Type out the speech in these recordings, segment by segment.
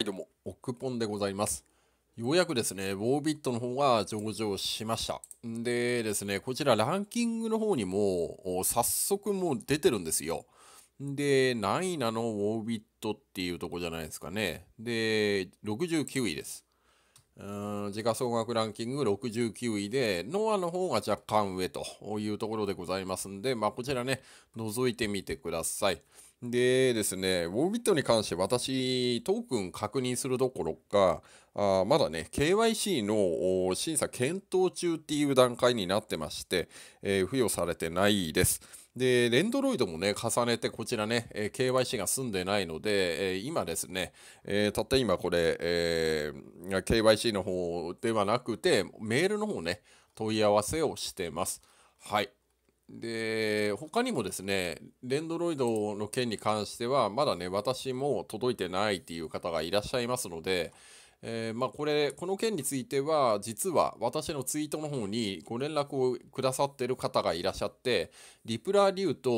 はいどうも、オクポンでございます。ようやくですね、ウォービットの方が上場しました。でですね、こちらランキングの方にも、早速もう出てるんですよ。で、何位なのウォービットっていうとこじゃないですかね。で、69位です。うん時価総額ランキング69位で、ノアの方が若干上というところでございますんで、まあ、こちらね、覗いてみてください。でですね、ウォービットに関して私、トークン確認するどころか、あまだね、KYC の審査検討中っていう段階になってまして、えー、付与されてないです。で、レンドロイドもね、重ねてこちらね、えー、KYC が済んでないので、えー、今ですね、えたった今これ、え KYC の方ではなくて、メールの方ね、問い合わせをしてます。はい。で他にもですねデンドロイドの件に関してはまだね私も届いてないっていう方がいらっしゃいますので、えー、まあ、これこの件については実は私のツイートの方にご連絡をくださってる方がいらっしゃってリプラリュと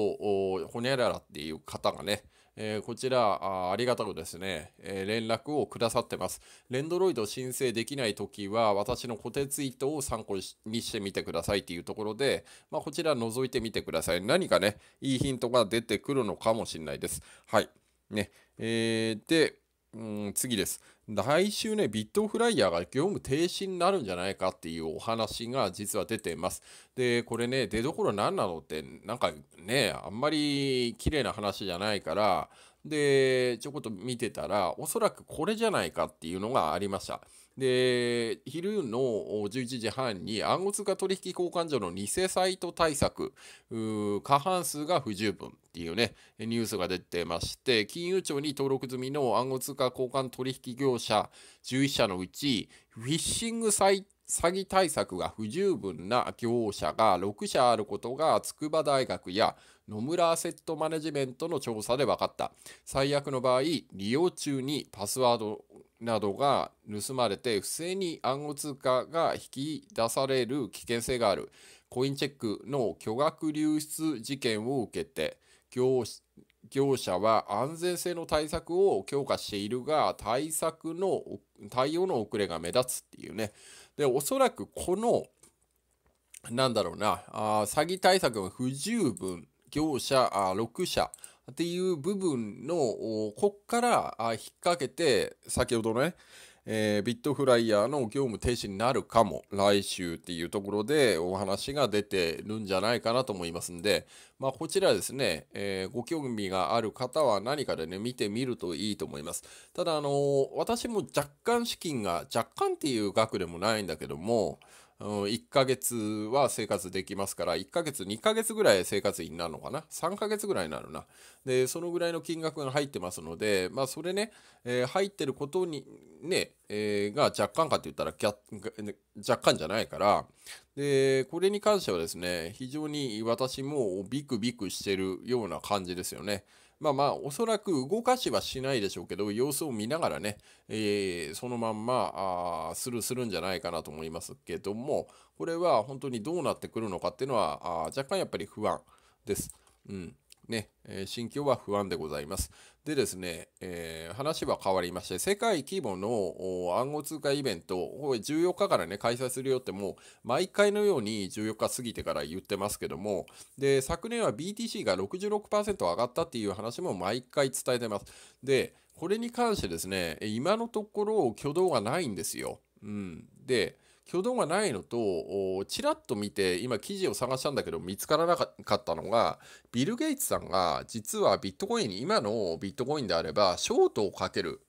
ホニャララっていう方がねえー、こちらあ、ありがたくですね、えー、連絡をくださってます。レンドロイド申請できないときは、私の固定ツイートを参考にしてみてくださいっていうところで、まあ、こちら覗いてみてください。何かね、いいヒントが出てくるのかもしれないです。はい。ね。えー、で、うん、次です。来週ね、ビットフライヤーが業務停止になるんじゃないかっていうお話が実は出ています。で、これね、出どころ何なのって、なんかね、あんまり綺麗な話じゃないから、で、ちょこっと見てたら、おそらくこれじゃないかっていうのがありました。で、昼の11時半に暗号通貨取引交換所の偽サイト対策、過半数が不十分。っていうね、ニュースが出てまして、金融庁に登録済みの暗号通貨交換取引業者11社のうち、フィッシング詐欺対策が不十分な業者が6社あることが筑波大学や野村アセットマネジメントの調査で分かった。最悪の場合、利用中にパスワードなどが盗まれて不正に暗号通貨が引き出される危険性がある。コインチェックの巨額流出事件を受けて、業業者は安全性の対策を強化しているが対策の対応の遅れが目立つっていうねでおそらくこのなんだろうなあ詐欺対策が不十分業者あ6社っていう部分のこっから引っ掛けて先ほどのねえー、ビットフライヤーの業務停止になるかも来週っていうところでお話が出てるんじゃないかなと思いますんで、まあ、こちらですね、えー、ご興味がある方は何かでね、見てみるといいと思います。ただ、あのー、私も若干資金が、若干っていう額でもないんだけども、1ヶ月は生活できますから、1ヶ月、2ヶ月ぐらい生活費になるのかな ?3 ヶ月ぐらいになるな。で、そのぐらいの金額が入ってますので、まあ、それね、えー、入ってることに、ね、えー、が若干かって言ったら、若干じゃないから、で、これに関してはですね、非常に私もビクビクしてるような感じですよね。まあまあ、おそらく動かしはしないでしょうけど、様子を見ながらね、えー、そのまんま、あスルーするんじゃないかなと思いますけども、これは本当にどうなってくるのかっていうのは、あ若干やっぱり不安です。うん。ね、え心境は不安でございます。でですね、えー、話は変わりまして、世界規模の暗号通貨イベント、これ14日からね、開催するよってもう、毎回のように14日過ぎてから言ってますけども、で、昨年は BTC が66%上がったっていう話も毎回伝えてます。で、これに関してですね、今のところ挙動がないんですよ。うん。で、挙動がないのと、ちらっと見て、今記事を探したんだけど見つからなかったのが、ビル・ゲイツさんが実はビットコイン、今のビットコインであれば、ショートをかける。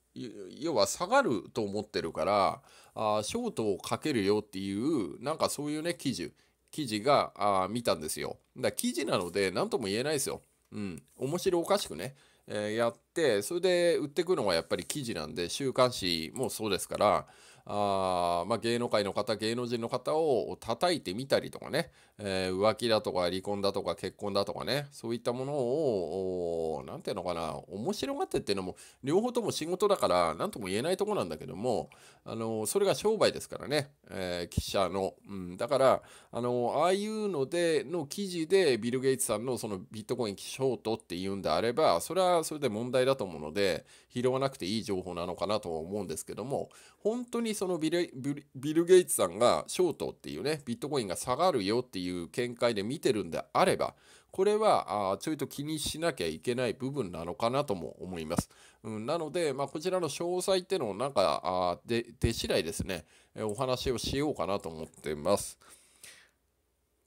要は下がると思ってるから、あショートをかけるよっていう、なんかそういうね、記事、記事があ見たんですよ。だ記事なので何とも言えないですよ。うん。面白おかしくね。えー、やって、それで売ってくのがやっぱり記事なんで、週刊誌もそうですから、あ、まあ、芸能界の方芸能人の方を叩いてみたりとかねえー、浮気だとか離婚だとか結婚だとかねそういったものを何て言うのかな面白がってっていうのも両方とも仕事だから何とも言えないとこなんだけども、あのそれが商売ですからね、えー、記者の、うん、だから、あのああいうのでの記事でビル・ゲイツさんのそのビットコインショートっていうんであればそれはそれで問題だと思うので拾わなくていい情報なのかなと思うんですけども本当にそのビル・ビルゲイツさんがショートっていうねビットコインが下がるよっていういう見解で見てるんであれば、これはあちょいと気にしなきゃいけない部分なのかなとも思います。うん、なので、まあ、こちらの詳細ってのをなんかあで手次第ですね、えお話をしようかなと思ってます。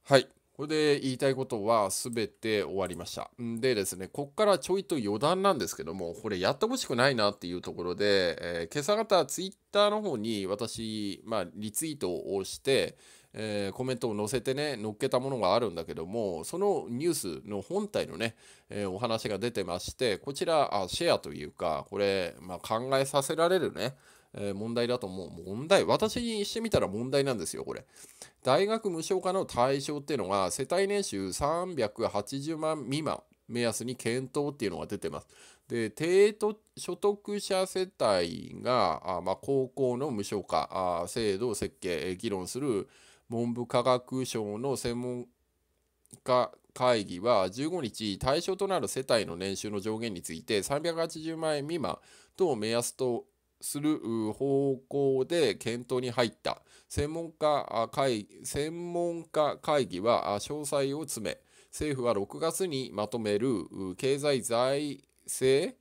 はい。これで言いたいことは全て終わりました。んでですね、こっからちょいと余談なんですけども、これやってほしくないなっていうところで、えー、今朝方ツイッターの方に私、まあ、リツイートをして、えー、コメントを載せてね、載っけたものがあるんだけども、そのニュースの本体のね、えー、お話が出てまして、こちら、あシェアというか、これ、まあ、考えさせられるね、えー、問題だと思う。問題、私にしてみたら問題なんですよ、これ。大学無償化の対象っていうのが、世帯年収380万未満目安に検討っていうのが出てます。で、低所得者世帯が、あまあ、高校の無償化制度を設計、議論する文部科学省の専門家会議は15日、対象となる世帯の年収の上限について380万円未満等を目安とする方向で検討に入った専門家会専門家会議は詳細を詰め政府は6月にまとめる経済財政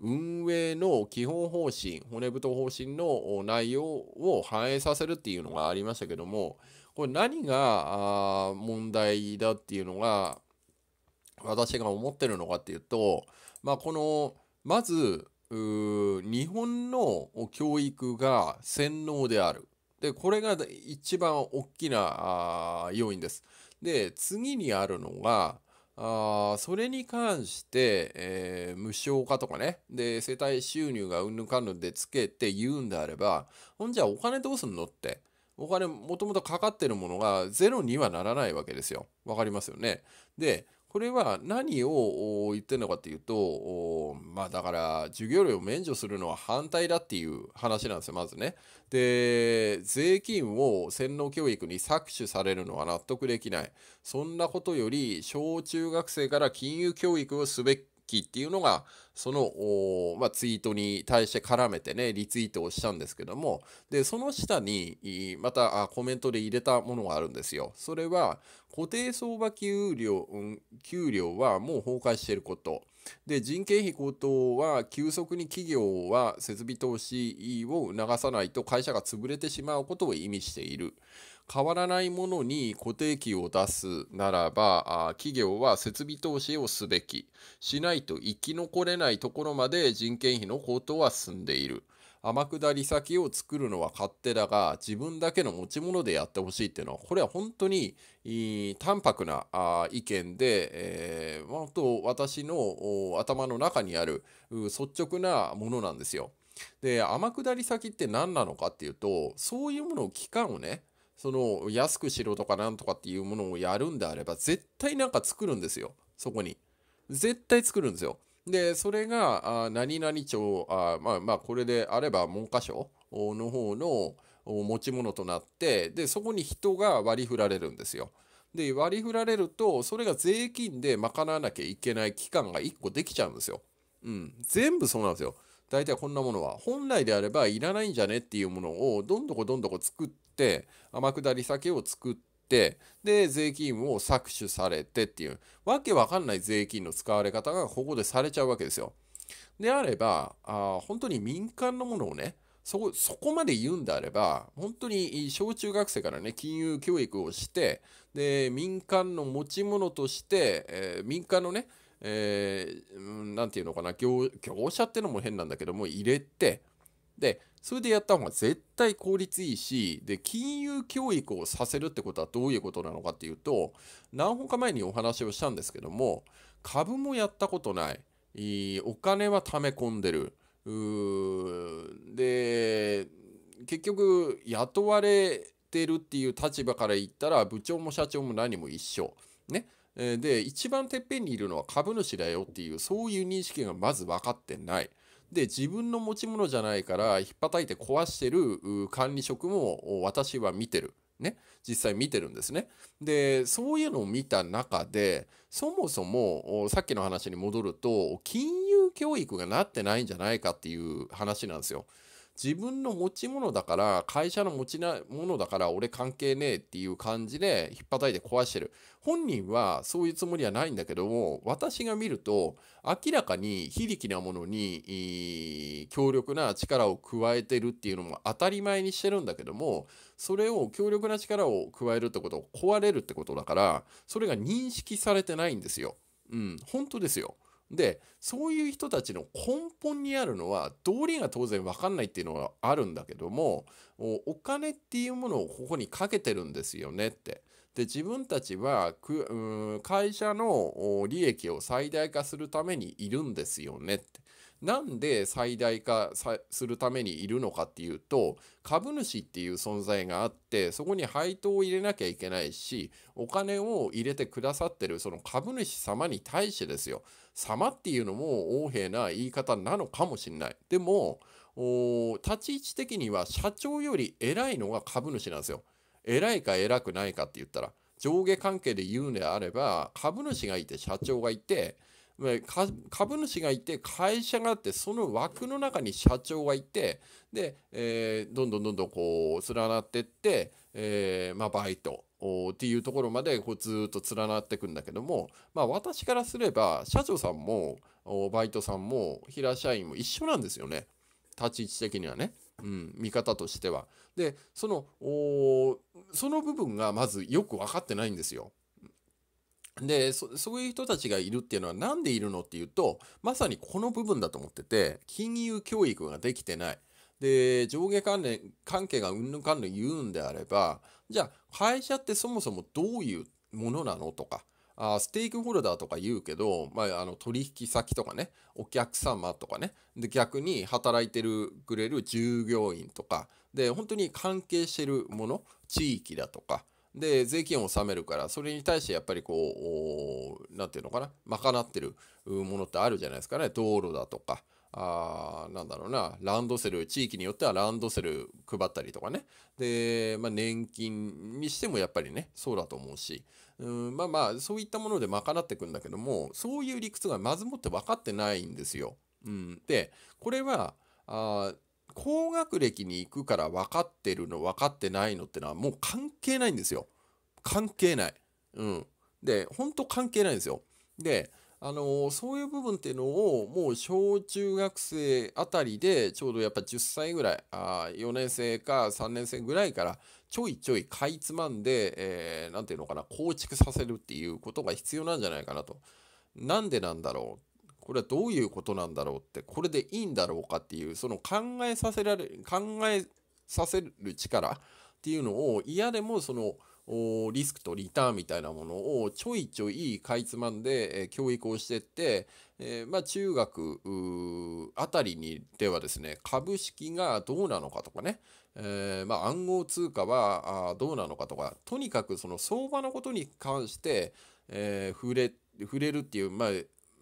運営の基本方針、骨太方針の内容を反映させるっていうのがありましたけども、これ何が問題だっていうのが、私が思ってるのかっていうと、まあ、この、まず、日本の教育が洗脳である。で、これが一番大きな要因です。で、次にあるのが、あそれに関して、えー、無償化とかね、で、世帯収入がうんぬかんぬんでつけて言うんであれば、ほんじゃお金どうすんのって。お金もともとかかってるものがゼロにはならないわけですよ。わかりますよね。で、これは何を言ってるのかっていうと、まあだから授業料を免除するのは反対だっていう話なんですよ、まずね。で、税金を洗脳教育に搾取されるのは納得できない。そんなことより、小中学生から金融教育をすべきキっていうのがその、まあ、ツイートに対して絡めてねリツイートをしたんですけどもでその下にまたコメントで入れたものがあるんですよそれは固定相場給料、給料はもう崩壊していることで人件費高騰は急速に企業は設備投資を促さないと会社が潰れてしまうことを意味している。変わらないものに固定費を出すならば、企業は設備投資をすべき。しないと生き残れないところまで人件費の高騰は進んでいる。天下り先を作るのは勝手だが、自分だけの持ち物でやってほしいっていうのは、これは本当に淡白な意見で、え本当私の頭の中にある率直なものなんですよ。で天下り先って何なのかっていうとそういうものを期間をねその安くしろとかなんとかっていうものをやるんであれば絶対なんか作るんですよそこに絶対作るんですよでそれがあ何々町あまあまあこれであれば文科省の方の持ち物となってでそこに人が割り振られるんですよで割り振られるとそれが税金で賄わなきゃいけない期間が1個できちゃうんですようん全部そうなんですよ大体こんなものは本来であればいらないんじゃねっていうものをどんどこどんどこ作って天下り酒を作ってで税金を搾取されてっていうわけわかんない税金の使われ方がここでされちゃうわけですよ。であればあ本当に民間のものをねそこそこまで言うんであれば本当に小中学生からね金融教育をしてで民間の持ち物として、えー、民間のねえー、なんていうのかな業、業者ってのも変なんだけども、入れて、で、それでやった方が絶対効率いいし、で、金融教育をさせるってことはどういうことなのかっていうと、何本か前にお話をしたんですけども、株もやったことない、いお金は貯め込んでる、で、結局、雇われてるっていう立場から言ったら、部長も社長も何も一緒。ね、で一番てっぺんにいるのは株主だよっていうそういう認識がまず分かってない。で自分の持ち物じゃないから引っ叩いて壊してる管理職も私は見てる。ね、実際見てるんですね。でそういうのを見た中でそもそもさっきの話に戻ると金融教育がなってないんじゃないかっていう話なんですよ。自分の持ち物だから会社の持ち物だから俺関係ねえっていう感じでひっぱたいて壊してる本人はそういうつもりはないんだけども私が見ると明らかに非力なものに強力な力を加えてるっていうのも当たり前にしてるんだけどもそれを強力な力を加えるってこと壊れるってことだからそれが認識されてないんですよ。うん本当ですよ。でそういう人たちの根本にあるのは道理が当然分かんないっていうのはあるんだけどもお金っていうものをここにかけてるんですよねって。で自分たちは会社の利益を最大化するためにいるんですよねって。なんで最大化するためにいるのかっていうと株主っていう存在があってそこに配当を入れなきゃいけないしお金を入れてくださってるその株主様に対してですよ様っていうのも横柄な言い方なのかもしれない。でも、立ち位置的には社長より偉いのが株主なんですよ。偉いか偉くないかって言ったら、上下関係で言うんであれば、株主がいて社長がいて、株主がいて会社があってその枠の中に社長がいてで、えー、どんどんどんどんこう連なってって、えーまあ、バイトっていうところまでこうずっと連なっていくんだけども、まあ、私からすれば社長さんもバイトさんも平社員も一緒なんですよね立ち位置的にはね、うん、見方としては。でそのその部分がまずよく分かってないんですよ。でそういう人たちがいるっていうのは何でいるのっていうとまさにこの部分だと思ってて金融教育ができてないで、上下関連、関係がうんぬんぬん言うんであれば、じゃあ会社ってそもそもどういうものなのとか、あステークホルダーとか言うけど、まあ、あの取引先とかねお客様とかねで逆に働いてるくれる従業員とかで本当に関係してるもの地域だとかで税金を納めるからそれに対してやっぱりこうなんていうのかな賄ってるものってあるじゃないですかね道路だとか。あなんだろうな、ランドセル、地域によってはランドセル配ったりとかね。で、まあ、年金にしてもやっぱりね、そうだと思うし、うんまあまあ、そういったもので賄っていくんだけども、そういう理屈がまずもって分かってないんですよ。うん、で、これは、あ高学歴に行くから分かってるの、分かってないのってのはもう関係ないんですよ。関係ない。うん。で、本当関係ないんですよ。で、あのそういう部分っていうのをもう小中学生あたりでちょうどやっぱ10歳ぐらいあ4年生か3年生ぐらいからちょいちょいかいつまんで何、えー、ていうのかな構築させるっていうことが必要なんじゃないかなと。なんでなんだろうこれはどういうことなんだろうってこれでいいんだろうかっていうその考えさせられ考えさせる力っていうのを嫌でもそのリスクとリターンみたいなものをちょいちょいかいつまんで、え教育をしてって、えまあ、中学あたりにではですね株式がどうなのかとかね、えー、まあ、暗号通貨はどうなのかとかとにかくその相場のことに関して、えー、触れ触れるっていう,、まあ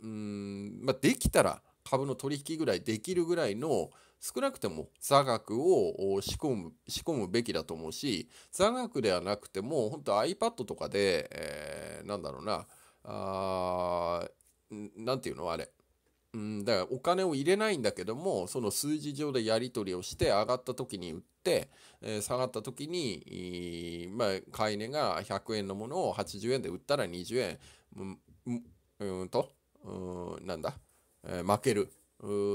うんまあ、できたら株の取引ぐらいできるぐらいの、少なくても座学を仕込む仕込むべきだと思うし座学ではなくても本当 iPad とかで、えー、なんだろうなあなんていうのあれうん、だからお金を入れないんだけどもその数字上でやり取りをして上がった時に売って、えー、下がった時に、まあ、買い値が100円のものを80円で売ったら20円うんとうんなんだ、えー、負ける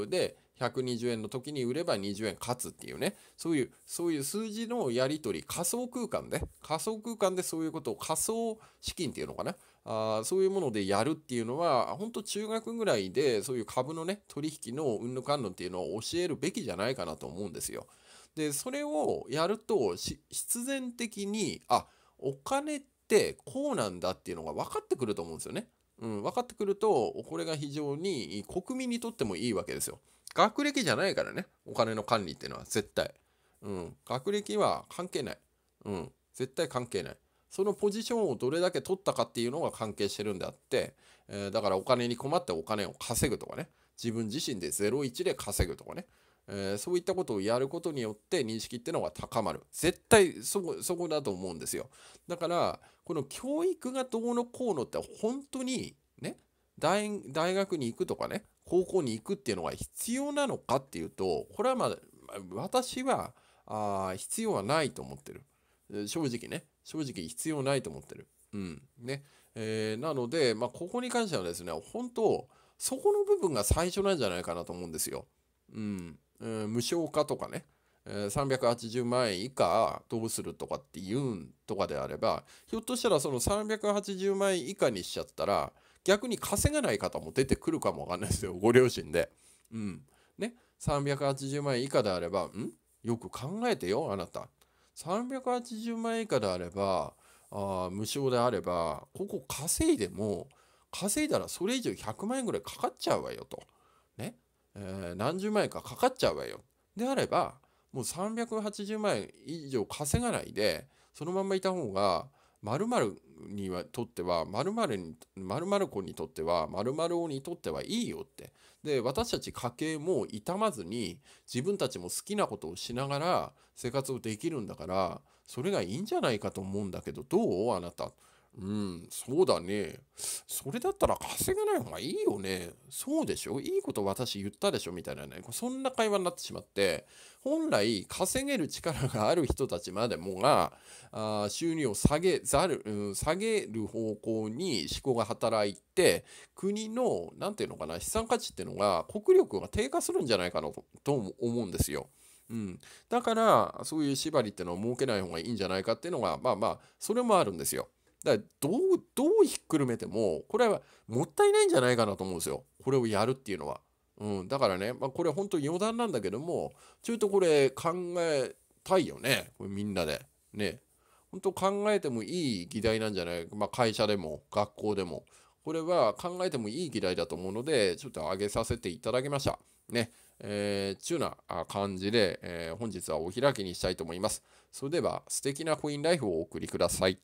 で120円の時に売れば20円勝つっていうねそういうそういう数字のやり取り仮想空間で仮想空間でそういうことを仮想資金っていうのかなあそういうものでやるっていうのは本当中学ぐらいでそういう株のね取引のうんぬかんぬっていうのを教えるべきじゃないかなと思うんですよ。でそれをやると必然的にあお金ってこうなんだっていうのが分かってくると思うんですよね。うん、分かってくると、これが非常に国民にとってもいいわけですよ。学歴じゃないからね、お金の管理っていうのは絶対。うん、学歴は関係ない。うん、絶対関係ない。そのポジションをどれだけ取ったかっていうのが関係してるんであって、えー、だからお金に困ってお金を稼ぐとかね、自分自身で01で稼ぐとかね、えー、そういったことをやることによって認識っていうのが高まる。絶対そこそこだと思うんですよ。だから、この教育がどうのこうのって本当にね大学に行くとかね高校に行くっていうのが必要なのかっていうとこれはまあ私はあ必要はないと思ってる正直ね正直必要ないと思ってるうんねえー、なので、まあ、ここに関してはですね本当そこの部分が最初なんじゃないかなと思うんですよ。うん、うん、無償化とかね、380万円以下どうするとかって言うんとかであればひょっとしたらその380万円以下にしちゃったら逆に稼がない方も出てくるかもわかんないですよご両親で。うん、ね380万円以下であればんよく考えてよあなた。380万円以下であればあ無償であればここ稼いでも稼いだらそれ以上100万円ぐらいかかっちゃうわよと。ね、えー、何十万円かかかっちゃうわよ。であればもう380万円以上稼がないでそのまんまいた方が〇〇にはとっては〇〇に〇〇子にとっては〇〇王にとってはいいよってで私たち家計も傷まずに自分たちも好きなことをしながら生活をできるんだからそれがいいんじゃないかと思うんだけどどうあなたうん、そうだね。それだったら稼がない方がいいよね。そうでしょいいこと私言ったでしょみたいなね。そんな会話になってしまって、本来稼げる力がある人たちまでもが、あ収入を下げざる、うん、下げる方向に思考が働いて、国の、何て言うのかな、資産価値っていうのが、国力が低下するんじゃないかなとと思うんですよ。うん、だからそういう縛りってのを設けない方がいいんじゃないかっていうのがまあまあそれもあるんですよ。だどうどうひっくるめてもこれはもったいないんじゃないかなと思うんですよこれをやるっていうのは。うん、だからね、まあ、これ本当余談なんだけどもちょっとこれ考えたいよねこれみんなで。ね。本当考えてもいい議題なんじゃない、まあ、会社でも学校でも。これは考えてもいい議題だと思うので、ちょっと上げさせていただきました。ね。えー、ちゅうな感じで、えー、本日はお開きにしたいと思います。それでは素敵なコインライフをお送りください。